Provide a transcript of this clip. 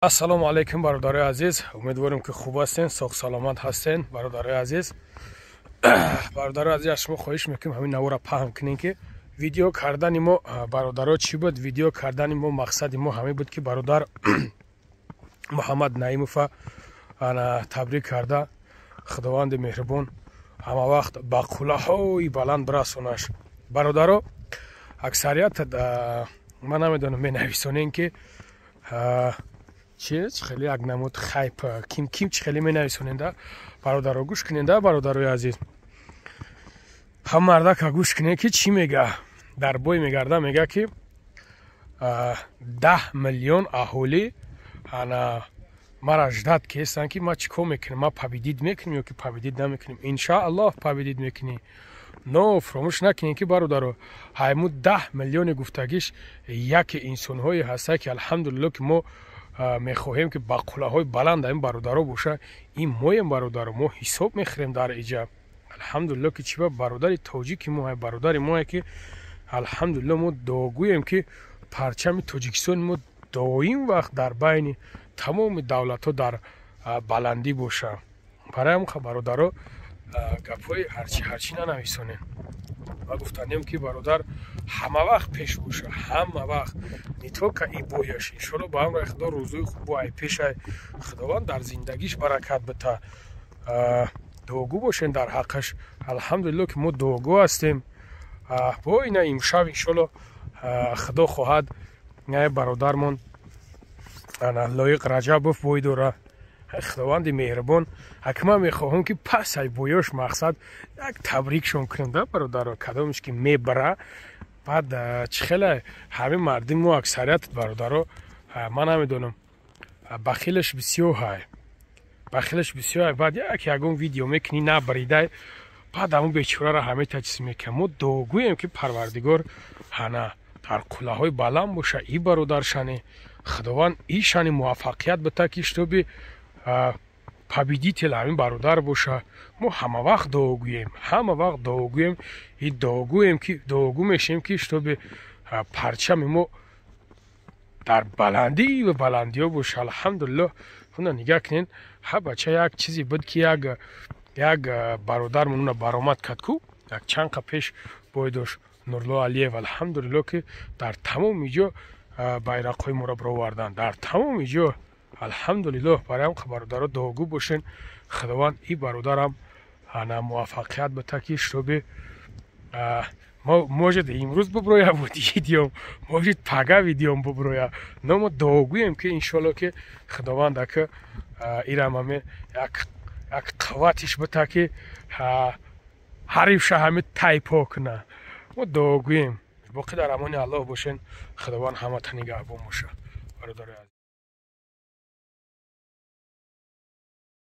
ассалому алайкум бародари азиз умедворем ки хуб ҳастен соҳсаломат ҳастен бародари азиз бародари азиз аз шумо хоҳиш мекунем ҳамин наворо паҳм кунем ки видео кардани мо бародаро чӣ буд видео кардани мо мақсади мо ҳамин буд ки бародар муҳаммад наимова табрик карда худованди меҳрубон ҳамавақт ба қулаҳои баланд брасонаш бародаро аксарият ман намедонам менависонем ки чиз хеле як намуд хайп э, ким чи хеле менависонеда бародаро гӯш кунеда бародарои азиз ҳам мардака гӯш кине ки чӣ мега дар бой мегарда мега ки э, даҳ миллион аҳолӣ ана мара ждад ки ҳестанд ки ма чӣ ко мекунем ма пабидид мекунем ё ки пабидид намекунем иншоаллоҳ пабидид мекунӣ но фаромӯш накунем ки бародаро ҳаймуд даҳ миллиони гуфтагиш яке инсонҳое ҳастанд ки алҳамдулилло ки мо мехоҳем ки ба қулаҳои баландаин бародаро боша ин моем бародару мо ҳисоб мехӯрем дар иҷа алҳамдулилло ки чиба бародари тоҷики мо бародари мое ки алҳамдулилло мо догӯем ки парчами тоҷикистони мо доим вақт дар байни тамоми давлатҳо дар баландӣ боша барои амха бародаро гапҳои ҳарчи ҳарчи нанависонед ва гуфтанем ки бародар ҳама вақт пеш боша ҳама вақт нитока и бояш иншоалло ба ҳамрои худо рӯзои хубу ай пешай худованд дар зиндагиш баракат бита дуогӯ бошем дар ҳаққаш алҳамдулилло ки мо дуогӯ ҳастем бо ина имшаб иншоалло худо хоҳад бародармон лоиқ раҷабов бойдора خداوند مهربان حکما میخواهم که پس ای بویاش مقصد یک تبریک شون کنم ده برادر کدامش که میبره بعد چه خیلی همه مردم و اکثریت برادر من نمیدونم بخیلش بسیار های بخیلش بسیار های بعد یک یکون ویدیو میکنی نبریده بعد همون بیچوره را همه تجسیم میکنم و دوگویم که پروردگار هنه در کلاه های بلند باشه ای برادر شنی خداوند ای شنی موفقیت به تکیش تو بی победитель ҳамин бародар боша мо ҳама вақт дуо гӯем ҳама вақт дуо гӯем и дуогӯем ки дуогӯ мешавем ки штобе парчами мо дар баланди ва баландиҳо боша алҳамдулиллоҳ уна нигаҳ кунен ҳа бача як чизе буд ки як як бародар мунуна баромад кад ку як чанқа пеш бойдош нурло алиев алҳамдулилло ки дар тамоми ҷо байрақҳои моро бировардан дар тамоми ҷо алҳамдулиллоҳ бароям хабардаро догу бошен худованд и бародарам ана муваффақият бита ки шуби можед имрӯз буброя вот идиём можед пагав идиём буброя но мо догӯем ки иншолло ки худованд ак ирамаме як қавватиш бита ки ҳарифша ҳами тайпо куна мо догӯем боқӣ дар амони аллоҳ бошен худованд ҳама та нигаҳбон боша бародар